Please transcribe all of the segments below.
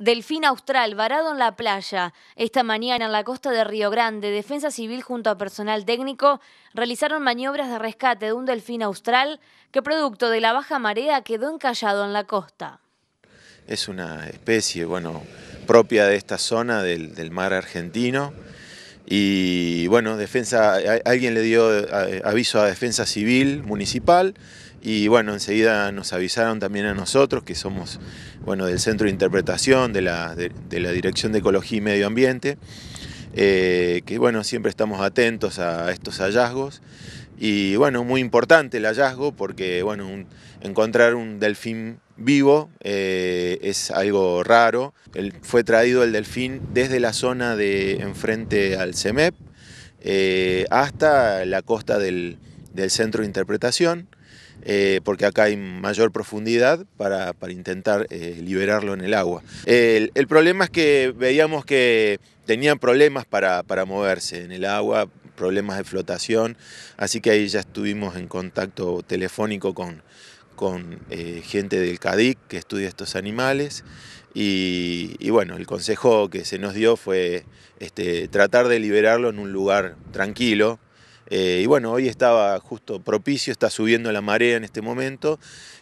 Delfín Austral, varado en la playa. Esta mañana en la costa de Río Grande, Defensa Civil junto a personal técnico realizaron maniobras de rescate de un delfín austral que producto de la baja marea quedó encallado en la costa. Es una especie, bueno, propia de esta zona del, del mar argentino. Y bueno, defensa, alguien le dio eh, aviso a Defensa Civil Municipal y bueno, enseguida nos avisaron también a nosotros que somos bueno, del Centro de Interpretación, de la, de la Dirección de Ecología y Medio Ambiente. Eh, que bueno, siempre estamos atentos a estos hallazgos. Y bueno, muy importante el hallazgo porque bueno, encontrar un delfín vivo eh, es algo raro. fue traído el delfín desde la zona de enfrente al CEMEP eh, hasta la costa del, del centro de interpretación, eh, porque acá hay mayor profundidad para, intentar eh, liberarlo en el agua. El, problema es que veíamos que tenían problemas para, moverse en el agua, problemas de flotación, así que ahí ya estuvimos en contacto telefónico con, eh, gente del CADIC que estudia estos animales. Y, bueno, el consejo que se nos dio fue este, tratar de liberarlo en un lugar tranquilo, eh, y bueno, hoy estaba justo propicio, está subiendo la marea en este momento.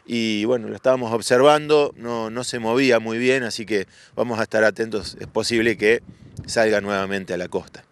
Y bueno, lo estábamos observando, no se movía muy bien, así que vamos a estar atentos. Es posible que salga nuevamente a la costa.